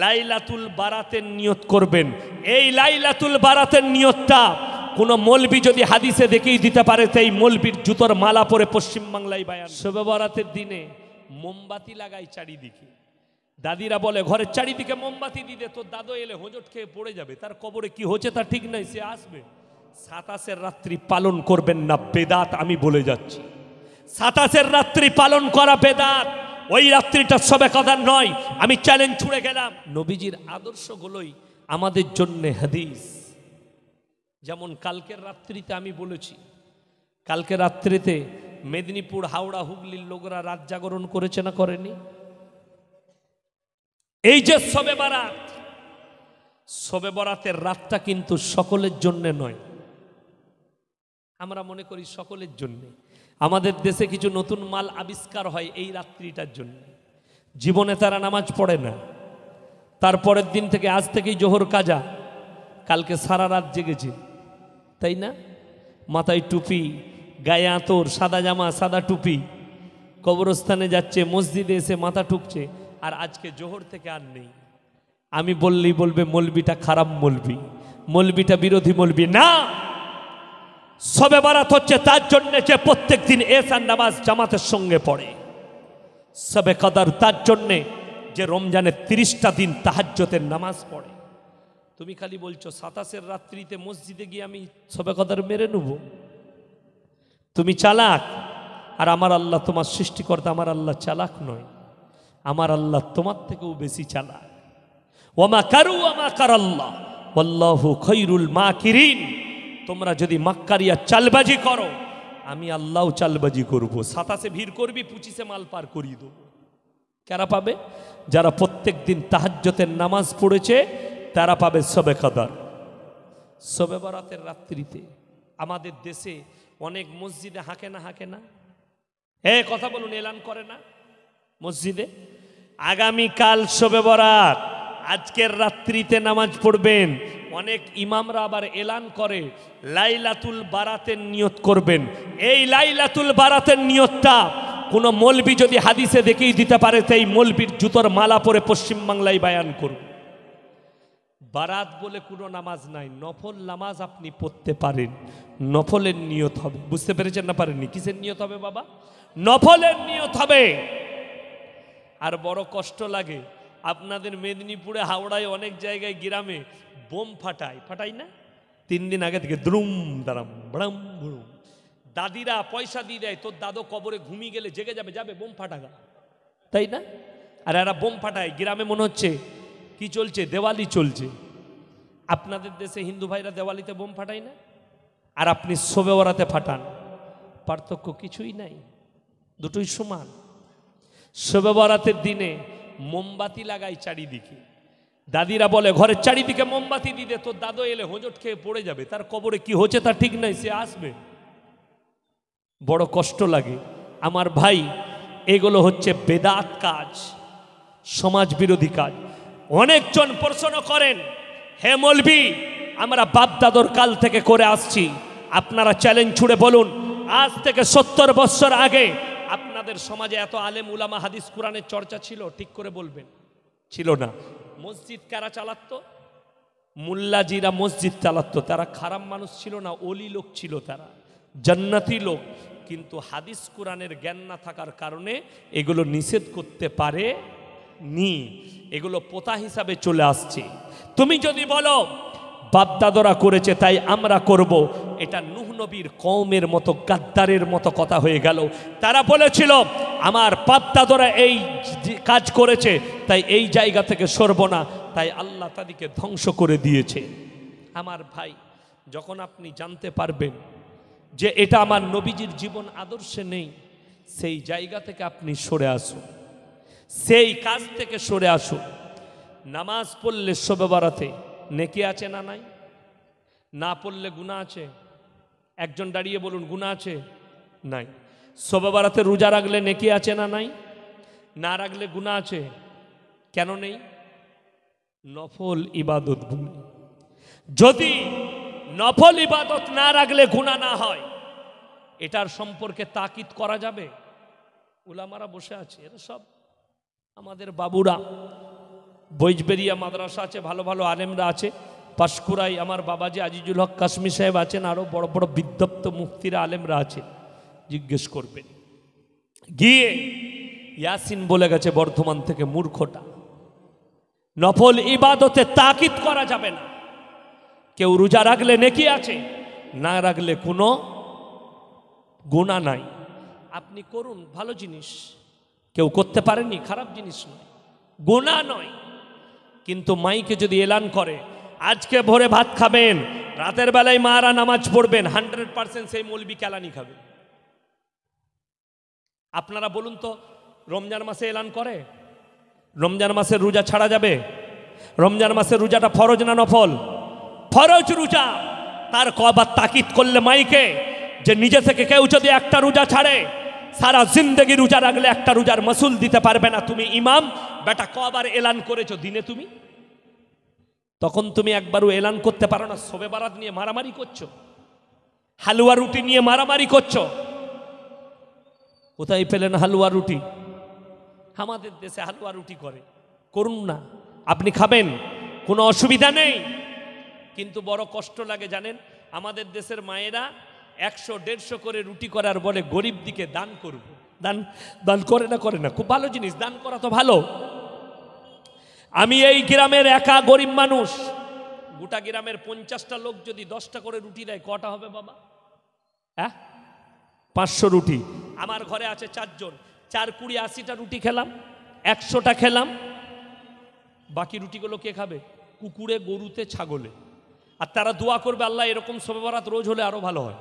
লাইলাতুল বারাতের নিয়ত করবেন এই লাইলাতুল বারাতের নিয়তটা কোনো মলবি যদি হাদিসে দেখেই দিতে পারে সেই মলবির জুতোর মালা পরে পশ্চিমবাংলায় বায়ান শোভে বরাতের দিনে মোমবাতি লাগাই চারিদিকে দাদিরা বলে ঘরের চারিদিকে মোমবাতি দিতে তোর দাদু এলে হোঁজট খেয়ে পড়ে যাবে তার কবরে কি হচ্ছে তা ঠিক নাই সে আসবে সাতাশের রাত্রি পালন করবেন না বেদাত আমি বলে যাচ্ছি সাতাশের রাত্রি পালন করা বেদাত ওই রাত্রিটা সবে কথার নয় আমি চ্যালেঞ্জ ছুড়ে গেলাম নবীজির আদর্শগুলোই আমাদের জন্যে হাদিস যেমন কালকের রাত্রিতে আমি বলেছি কালকে রাত্রিতে মেদিনীপুর হাওড়া হুগলির লোকরা রাত জাগরণ করেছে না করেনি এই যে সবে বারাত সবে বরাতের রাতটা কিন্তু সকলের জন্যে নয় আমরা মনে করি সকলের জন্যে আমাদের দেশে কিছু নতুন মাল আবিষ্কার হয় এই রাত্রিটার জন্য জীবনে তারা নামাজ পড়ে না তারপরের দিন থেকে আজ থেকেই জোহর কাজা কালকে সারা রাত জেগেছে তাই না মাথায় টুপি গায়ে আঁতর সাদা জামা সাদা টুপি কবরস্থানে যাচ্ছে মসজিদে এসে মাথা ঠুকছে আর আজকে জোহর থেকে আর নেই আমি বললেই বলবে মলবিটা খারাপ মলবি মলবিটা বিরোধী মলবি না সবে বারাত হচ্ছে তার জন্যে যে প্রত্যেক দিন এসান নামাজ জামাতের সঙ্গে পড়ে সবে কাদার তার জন্যে যে রমজানের তিরিশটা দিন তাহাজ্যতের নামাজ পড়ে তুমি খালি বলছো সাতাশের রাত্রিতে মসজিদে গিয়ে আমি সবে কাদার মেরে নেব তুমি চালাক আর আমার আল্লাহ তোমার সৃষ্টিকর্তা আমার আল্লাহ চালাক নয় আমার আল্লাহ তোমার থেকেও বেশি চালাক ওমা কারু আমা কার আল্লাহ খৈরুল মা কিরিন তোমরা যদি মাক্কারিয়া চালবাজি করো আমি আল্লাহ চালবাজি করব। সাতাশে ভিড় করবি পঁচিশে মাল পার করিয়ে দেব কারা পাবে যারা প্রত্যেক দিন তাহাজ্যতের নামাজ পড়েছে তারা পাবে সবে কাদার সবে বরাতের রাত্রিতে আমাদের দেশে অনেক মসজিদে হাঁকে না হাঁকে না হ্যাঁ কথা বলুন এলান করে না মসজিদে আগামীকাল শোবে বরাত আজকের রাত্রিতে নামাজ পড়বেন অনেক ইমামরা আবার এলান করে লাইলাতুল বারাতের নিয়ত করবেন এই লাইলাতুল বারাতের নিয়তটা কোনো মলবি যদি হাদিসে দেখেই দিতে পারে সেই মলবির জুতোর মালা পরে পশ্চিমবাংলায় বায়ান করুন বারাত বলে কোনো নামাজ নাই নফল নামাজ আপনি পড়তে পারেন নফলের নিয়ত হবে বুঝতে পেরেছেন না পারেননি কিসের নিয়ত হবে বাবা নফলের নিয়ত হবে আর বড় কষ্ট লাগে আপনাদের মেদিনীপুরে হাওড়ায় অনেক জায়গায় গ্রামে বোম ফাটায় ফাটাই না তিন দিন আগে থেকে দ্রুম দাঁড়াম ভ্রম ভ্রুম দাদিরা পয়সা দিয়ে দেয় তোর দাদো কবরে ঘুমিয়ে গেলে জেগে যাবে যাবে বোম ফাটাগা তাই না আর এরা বোম ফাটায় গ্রামে মনে হচ্ছে কি চলছে দেওয়ালি চলছে আপনাদের দেশে হিন্দু ভাইরা দেওয়ালিতে বোম ফাটায় না আর আপনি শোবে ওরাতে ফাটান পার্থক্য কিছুই নাই দুটোই সমান শোবে বরাতের দিনে মোমবাতি লাগাই চারিদিকে দাদিরা বলে ঘরের চারিদিকে মোমবাতি দিতে তোর দাদু এলে হোঁজট খেয়ে পড়ে যাবে তার কবরে কি হচ্ছে তা ঠিক নাই সে আসবে বড় কষ্ট লাগে আমার ভাই এগুলো হচ্ছে বেদাত কাজ সমাজ বিরোধী কাজ অনেকজন প্রশ্ন করেন হে মলবি আমরা বাপদাদর কাল থেকে করে আসছি আপনারা চ্যালেঞ্জ ছুড়ে বলুন আজ থেকে সত্তর বছর আগে আপনাদের সমাজে এত আলেম উলামা হাদিস কোরআনের চর্চা ছিল ঠিক করে বলবেন ছিল না মসজিদ কারা চালাত মুল্লাজিরা মসজিদ চালাতো তারা খারাপ মানুষ ছিল না অলি লোক ছিল তারা জান্নাতি লোক কিন্তু হাদিস কোরআনের জ্ঞান না থাকার কারণে এগুলো নিষেধ করতে পারে নি এগুলো পোতা হিসাবে চলে আসছে তুমি যদি বলো বাপদাদরা করেছে তাই আমরা করব। এটা নুহ নবীর কমের মতো গাদ্দারের মতো কথা হয়ে গেল তারা বলেছিল আমার পাদ্দাদরা এই কাজ করেছে তাই এই জায়গা থেকে সরব না তাই আল্লাহ তাদেরকে ধ্বংস করে দিয়েছে আমার ভাই যখন আপনি জানতে পারবেন যে এটা আমার নবীজির জীবন আদর্শে নেই সেই জায়গা থেকে আপনি সরে আসুন সেই কাজ থেকে সরে আসুন নামাজ পড়লে শোবে বাড়াতে নেকি আছে না নাই না পড়লে গুণা আছে একজন দাঁড়িয়ে বলুন গুণা আছে নাই সবাবারাতে রোজা রাখলে নেকি আছে না নাই না রাখলে গুণা আছে কেন নেই নফল ইবাদত ভুল যদি নফল ইবাদত না রাখলে গুণা না হয় এটার সম্পর্কে তাকিদ করা যাবে ওলামারা বসে আছে এরা সব আমাদের বাবুরা বৈজবেরিয়া মাদ্রাসা আছে ভালো ভালো আলেমরা আছে পাশকুরাই আমার বাবা যে আজিজুল হক কাশ্মী সাহেব আছেন আরও বড় বড় বিদ্যপ্ত মুক্তিরা আলেমরা আছে জিজ্ঞেস করবেন গিয়ে ইয়াসিন বলে গেছে বর্ধমান থেকে মূর্খটা নফল ইবাদতে তাকিদ করা যাবে না কেউ রোজা রাখলে নেকি আছে না রাখলে কোনো গোনা নাই আপনি করুন ভালো জিনিস কেউ করতে পারেনি খারাপ জিনিস নয় গোনা নয় কিন্তু মাইকে যদি এলান করে আজকে ভোরে ভাত খাবেন রাতের বেলায় মারা নামাজ পড়বেন হান্ড্রেড পার্সেন্ট সেই মৌলবি কেলানি খাবে আপনারা বলুন তো রমজান মাসে এলান করে রমজান মাসের রোজা ছাড়া যাবে রমজান মাসের রোজাটা ফরজ না নফল ফরজ রোজা তার কবার তাকিদ করলে মাইকে যে নিজে থেকে কেউ যদি একটা রোজা ছাড়ে সারা জিন্দগি রোজা রাখলে একটা রোজার মাসুল দিতে পারবে না তুমি ইমাম বেটা কবার এলান করেছো দিনে তুমি তখন তুমি একবারও এলান করতে পারো না শোবে বারাত নিয়ে মারামারি করছো হালুয়া রুটি নিয়ে মারামারি করছো কোথায় পেলেন হালুয়া রুটি আমাদের দেশে হালুয়া রুটি করে করুন না আপনি খাবেন কোনো অসুবিধা নেই কিন্তু বড় কষ্ট লাগে জানেন আমাদের দেশের মায়েরা একশো দেড়শো করে রুটি করার বলে গরিব দিকে দান করুক দান দান করে না করে না খুব ভালো জিনিস দান করা তো ভালো আমি এই গ্রামের একা গরিব মানুষ গোটা গ্রামের পঞ্চাশটা লোক যদি দশটা করে রুটি দেয় কটা হবে বাবা হ্যাঁ পাঁচশো রুটি আমার ঘরে আছে চারজন চার কুড়ি আশিটা রুটি খেলাম একশোটা খেলাম বাকি রুটিগুলো কে খাবে কুকুরে গরুতে ছাগলে আর তারা দোয়া করবে আল্লাহ এরকম সবেবরাত রোজ হলে আরও ভালো হয়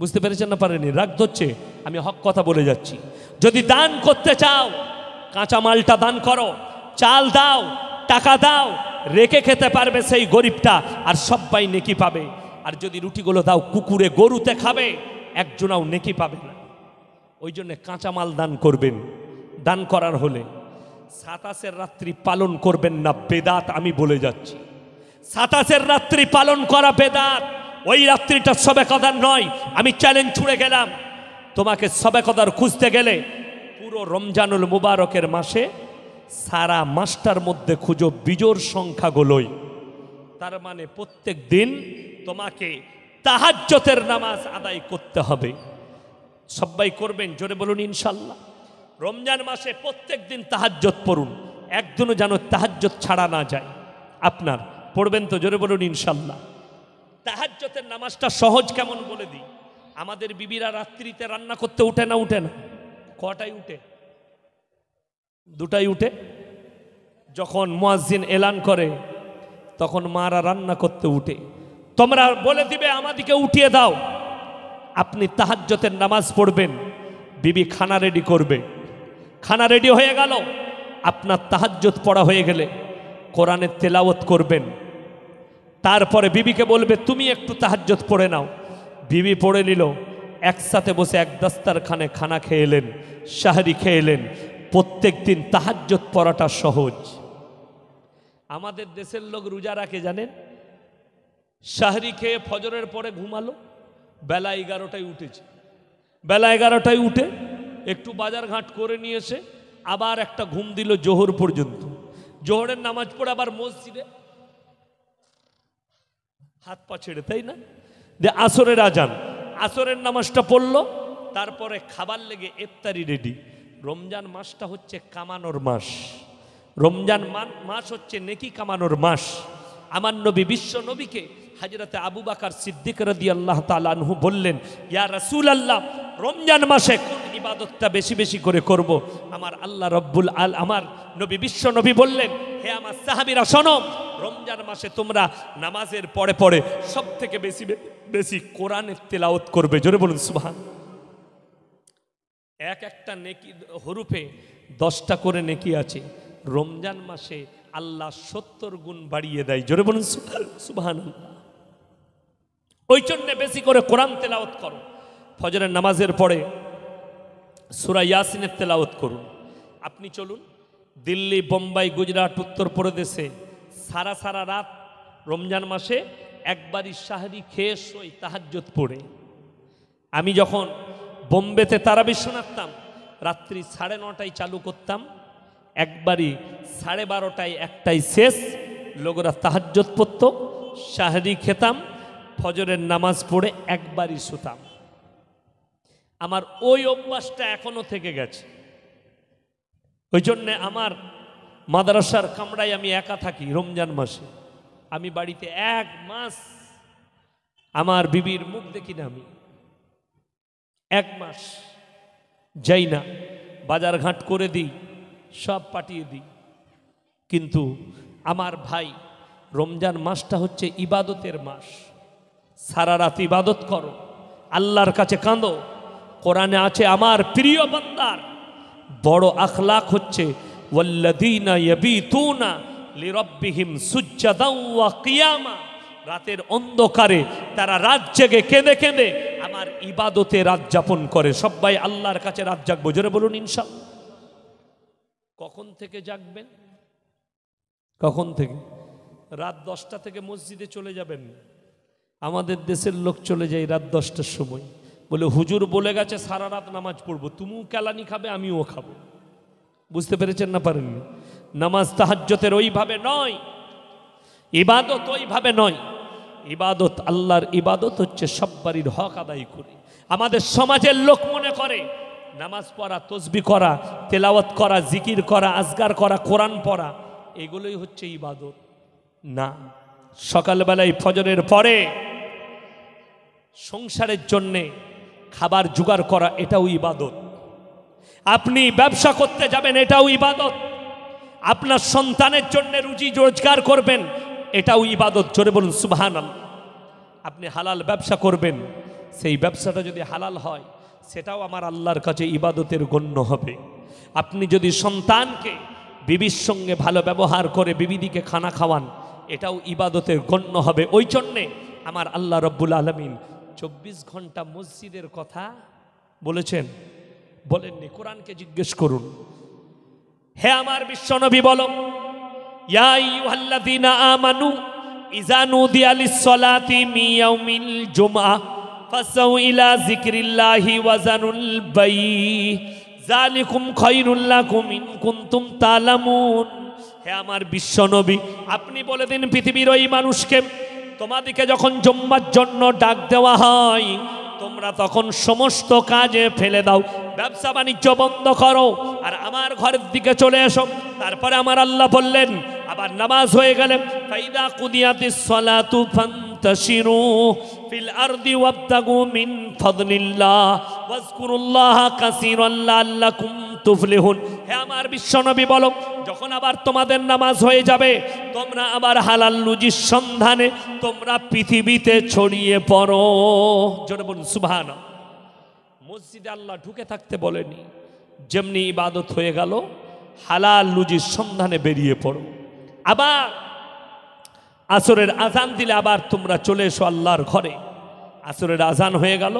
বুঝতে পেরেছেন না পারেনি রাগ ধরছে আমি হক কথা বলে যাচ্ছি যদি দান করতে চাও কাঁচা মালটা দান করো চাল দাও টাকা দাও রেখে খেতে পারবে সেই গরিবটা আর সবাই নেকি পাবে আর যদি রুটিগুলো দাও কুকুরে গরুতে খাবে একজনাও নেকি পাবে না ওই জন্যে কাঁচামাল দান করবেন দান করার হলে সাতাশের রাত্রি পালন করবেন না বেদাত আমি বলে যাচ্ছি সাতাশের রাত্রি পালন করা বেদাত ওই রাত্রিটা সবে কদার নয় আমি চ্যালেঞ্জ ছুঁড়ে গেলাম তোমাকে সবে কদার খুঁজতে গেলে পুরো রমজানুল মুবারকের মাসে সারা মাসটার মধ্যে খুঁজো বিজোর সংখ্যাগুলোই তার মানে প্রত্যেক দিন তোমাকে তাহাজ্যতের নামাজ আদায় করতে হবে সবাই করবেন জোরে বলুন ইনশাল্লাহ রমজান মাসে প্রত্যেক দিন তাহাজ্যত পড়ুন একদিনও যেন তাহাজ্যত ছাড়া না যায় আপনার পড়বেন তো জোরে বলুন ইনশাল্লাহ তাহাজ্যতের নামাজটা সহজ কেমন বলে দিই আমাদের বিবিরা রাত্রিতে রান্না করতে উঠে না উঠে না কটাই উঠে দুটাই উঠে যখন মোয়াজিন এলান করে তখন মারা রান্না করতে উঠে তোমরা বলে দিবে আমাদিকে উঠিয়ে দাও আপনি তাহাজ্যতের নামাজ পড়বেন বিবি খানা রেডি করবে খানা রেডি হয়ে গেল আপনার তাহাজ্যত পড়া হয়ে গেলে কোরআনের তেলাওত করবেন তারপরে বিবিকে বলবে তুমি একটু তাহাজ্যত পড়ে নাও বিবি পড়ে নিল একসাথে বসে এক খানে খানা খেয়েলেন শাহরি খেয়েলেন প্রত্যেকদিন তাহাজ্জত পড়াটা সহজ আমাদের দেশের লোক রোজা রাখে জানেন শাহরি খেয়ে ফজরের পরে ঘুমালো বেলা এগারোটায় উঠেছে বেলা এগারোটায় উঠে একটু বাজার ঘাট করে নিয়ে এসে আবার একটা ঘুম দিল জোহর পর্যন্ত জোহরের নামাজ পড়ে আবার মসজিদে হাত পা ছেড়ে তাই না যে আসরের আজান আসরের নামাজটা পড়লো তারপরে খাবার লেগে ইফতারি রেডি রমজান মাসটা হচ্ছে কামানোর মাস রমজান মাস হচ্ছে নেকি কামানোর মাস আমার নবী বিশ্ব নবীকে হাজরাতে আবু বাকার সিদ্দিক রদি আল্লাহ তালু বললেন ইয়া রাসুল আল্লাহ রমজান মাসে কোন ইবাদতটা বেশি বেশি করে করব। আমার আল্লাহ রব্বুল আল আমার নবী বিশ্ব নবী বললেন হে আমার সাহাবিরা শোনো রমজান মাসে তোমরা নামাজের পরে পরে সব থেকে বেশি বেশি কোরআনের তেলাওত করবে জোরে বলুন সুবাহ এক একটা নেকি হরুফে দশটা করে নেকি আছে রমজান মাসে আল্লাহ সত্তর গুণ বাড়িয়ে দেয় জোরে বলুন সুবাহান ওই জন্যে বেশি করে কোরআন তেলাওত করো ফজরের নামাজের পরে সুরা ইয়াসিনের তেলাওত করুন আপনি চলুন দিল্লি বোম্বাই গুজরাট উত্তরপ্রদেশে সারা সারা রাত রমজান মাসে একবারই শাহরি খেয়ে সই তাহাজ্যত পড়ে আমি যখন বোম্বেতে তারাবি শোনাতাম রাত্রি সাড়ে নটায় চালু করতাম একবারই সাড়ে বারোটায় একটাই শেষ লোকরা তাহাজ্জত পড়ত শাহরি খেতাম ফজরের নামাজ পড়ে একবারই শুতাম আমার ওই অভ্যাসটা এখনও থেকে গেছে ওই জন্যে আমার মাদ্রাসার কামরায় আমি একা থাকি রমজান মাসে আমি বাড়িতে এক মাস আমার বিবির মুখ দেখি না আমি এক মাস যাই না বাজার ঘাট করে দিই সব পাঠিয়ে দিই কিন্তু আমার ভাই রমজান মাসটা হচ্ছে ইবাদতের মাস সারা রাত ইবাদত করো আল্লাহর কাছে কাঁদো কোরআনে আছে আমার প্রিয় বন্দার বড় আখলাক হচ্ছে ওয়াল্লাদিনা ইয়াবিতুনা লিরব্বিহিম সুজ্জাদাও ওয়া কিয়ামা রাতের অন্ধকারে তারা রাত জেগে কেঁদে কেঁদে আমার ইবাদতে রাত যাপন করে সবাই আল্লাহর কাছে রাত জাগবো জোরে বলুন ইনশাল কখন থেকে জাগবেন কখন থেকে রাত দশটা থেকে মসজিদে চলে যাবেন আমাদের দেশের লোক চলে যায় রাত দশটার সময় বলে হুজুর বলে গেছে সারা রাত নামাজ পড়বো তুমিও কেলানি খাবে আমিও খাবো বুঝতে পেরেছেন না পারেননি নামাজ তাহাজ্যতের ওইভাবে নয় ইবাদত ওইভাবে নয় ইবাদত আল্লাহর ইবাদত হচ্ছে সব্বারির হক আদায় করে আমাদের সমাজের লোক মনে করে নামাজ পড়া তসবি করা তেলাওয়াত করা জিকির করা আজগার করা কোরআন পড়া এগুলোই হচ্ছে ইবাদত না সকালবেলায় ফজরের পরে সংসারের জন্যে খাবার জোগাড় করা এটাও ইবাদত আপনি ব্যবসা করতে যাবেন এটাও ইবাদত আপনার সন্তানের জন্য রুজি রোজগার করবেন এটাও ইবাদত জোরে বলুন সুবাহান আপনি হালাল ব্যবসা করবেন সেই ব্যবসাটা যদি হালাল হয় সেটাও আমার আল্লাহর কাছে ইবাদতের গণ্য হবে আপনি যদি সন্তানকে বিবির সঙ্গে ভালো ব্যবহার করে বিবিদিকে খানা খাওয়ান এটাও ইবাদতের গণ্য হবে ওই জন্যে আমার আল্লাহ রব্বুল আলমিন চব্বিশ ঘন্টা মসজিদের কথা বলেছেন বলেননি কোরআনকে জিজ্ঞেস করুন হে আমার বিশ্বনবী বলো আমার বিশ্ব নবী ইলা ইন তালামুন হে আমার বিশ্বনবী আপনি বলে দিন পৃথিবীর ওই মানুষকে তোমাদিকে যখন জম্মার জন্য ডাক দেওয়া হয় তোমরা তখন সমস্ত কাজে ফেলে দাও ব্যবসা বাণিজ্য বন্ধ করো আর আমার ঘরের দিকে চলে এসো তারপরে আমার আল্লাহ বললেন আবার নামাজ হয়ে গেলে ফাইদা কুদিয়াতি সলাতু ফান্তাশিরু ফিল আরদি ওয়াবতাগু মিন ফাদলিল্লাহ ওয়াজকুরুল্লাহ কাসীরান লাআল্লাকুম তুফলিহুন হে আমার বিশ্বনবী বলো যখন আবার তোমাদের নামাজ হয়ে যাবে তোমরা আবার হালাল রুজির সন্ধানে তোমরা পৃথিবীতে ছড়িয়ে পড়ো জোরে বলুন সুবহানাল্লাহ মসজিদে আল্লাহ ঢুকে থাকতে বলেনি যেমনি ইবাদত হয়ে গেল হালাল লুজির সন্ধানে বেরিয়ে পড়ো আবার আসরের আজান দিলে আবার তোমরা চলে এসো আল্লাহর ঘরে আসরের আজান হয়ে গেল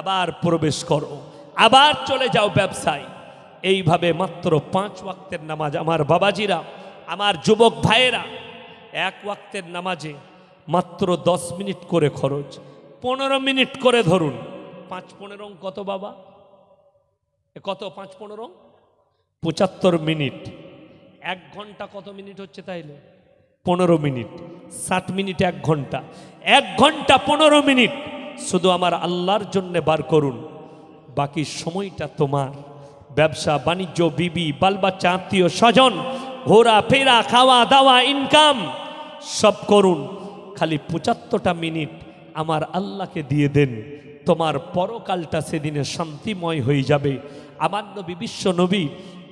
আবার প্রবেশ করো আবার চলে যাও ব্যবসায় এইভাবে মাত্র পাঁচ ওয়াক্তের নামাজ আমার বাবাজিরা আমার যুবক ভাইয়েরা এক ওয়াক্তের নামাজে মাত্র দশ মিনিট করে খরচ পনেরো মিনিট করে ধরুন পাঁচ পনেরো কত বাবা কত পাঁচ পনেরো পঁচাত্তর মিনিট এক ঘন্টা কত মিনিট হচ্ছে তাইলে পনেরো মিনিট সাত মিনিট এক ঘন্টা এক ঘন্টা পনেরো মিনিট শুধু আমার আল্লাহর জন্যে বার করুন বাকি সময়টা তোমার ব্যবসা বাণিজ্য বিবি বালবাচ্চা আত্মীয় স্বজন ঘোরা ফেরা খাওয়া দাওয়া ইনকাম সব করুন খালি পঁচাত্তরটা মিনিট আমার আল্লাহকে দিয়ে দেন তোমার পরকালটা সেদিনে শান্তিময় হয়ে যাবে আমার নবী বিশ্ব নবী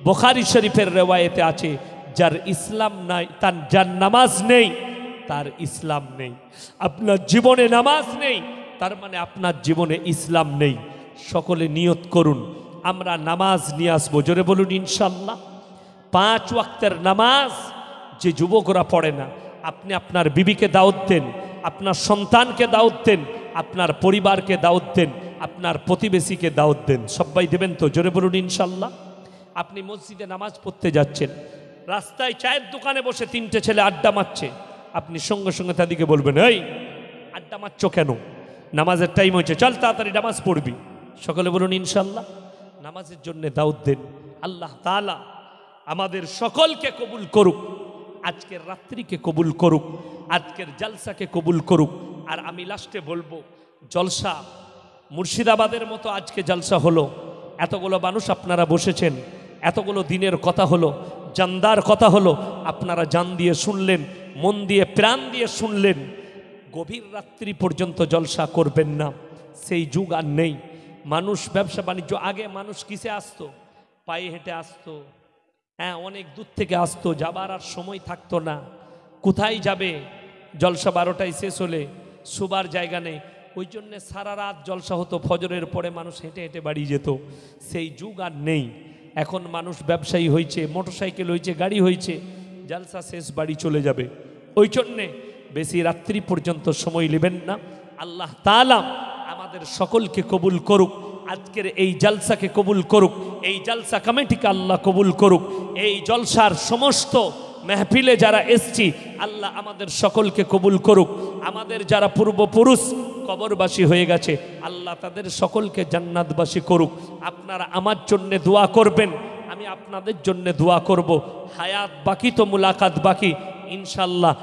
বোখারি শরীফের রেওয়ায়েতে আছে যার ইসলাম নাই তার যার নামাজ নেই তার ইসলাম নেই আপনার জীবনে নামাজ নেই তার মানে আপনার জীবনে ইসলাম নেই সকলে নিয়ত করুন আমরা নামাজ নিয়ে আসবো জোরে বলুন ইনশাল্লাহ পাঁচ ওয়াক্তের নামাজ যে যুবকরা পড়ে না আপনি আপনার বিবিকে দাওত দেন আপনার সন্তানকে দাওত দেন আপনার পরিবারকে দাওত দেন আপনার প্রতিবেশীকে দাওত দেন সবাই দেবেন তো জোরে বলুন ইনশাল্লাহ আপনি মসজিদে নামাজ পড়তে যাচ্ছেন রাস্তায় চায়ের দোকানে বসে তিনটে ছেলে আড্ডা মারছে আপনি সঙ্গে সঙ্গে তাদেরকে বলবেন এই আড্ডা মারছ কেন নামাজের টাইম হয়েছে চল তাড়াতাড়ি নামাজ পড়বি সকলে বলুন ইনশাল্লাহ নামাজের জন্য দাউদ দেন আল্লাহ তালা আমাদের সকলকে কবুল করুক আজকের রাত্রিকে কবুল করুক আজকের জালসাকে কবুল করুক আর আমি লাস্টে বলবো জলসা মুর্শিদাবাদের মতো আজকে জালসা হলো এতগুলো মানুষ আপনারা বসেছেন এতগুলো দিনের কথা হলো জানদার কথা হলো আপনারা জান দিয়ে শুনলেন মন দিয়ে প্রাণ দিয়ে শুনলেন গভীর রাত্রি পর্যন্ত জলসা করবেন না সেই যুগ আর নেই মানুষ ব্যবসা বাণিজ্য আগে মানুষ কিসে আসতো পায়ে হেঁটে আসতো হ্যাঁ অনেক দূর থেকে আসতো যাবার আর সময় থাকতো না কোথায় যাবে জলসা বারোটায় শেষ হলে শোবার জায়গা নেই ওই জন্যে সারা রাত জলসা হতো ফজরের পরে মানুষ হেঁটে হেঁটে বাড়ি যেত সেই যুগ আর নেই এখন মানুষ ব্যবসায়ী হয়েছে মোটরসাইকেল হয়েছে গাড়ি হয়েছে জালসা শেষ বাড়ি চলে যাবে ওই জন্যে বেশি রাত্রি পর্যন্ত সময় নেবেন না আল্লাহ তালাম আমাদের সকলকে কবুল করুক আজকের এই জালসাকে কবুল করুক এই জালসা কমিটিকে আল্লাহ কবুল করুক এই জলসার সমস্ত মেহফিলে যারা এসছি আল্লাহ আমাদের সকলকে কবুল করুক আমাদের যারা পূর্বপুরুষ কবরবাসী হয়ে গেছে আল্লাহ তাদের সকলকে জান্নাতবাসী করুক আপনারা আমার জন্যে দোয়া করবেন আমি আপনাদের জন্য দোয়া করব হায়াত বাকি তো মুলাকাত বাকি ইনশাল্লাহ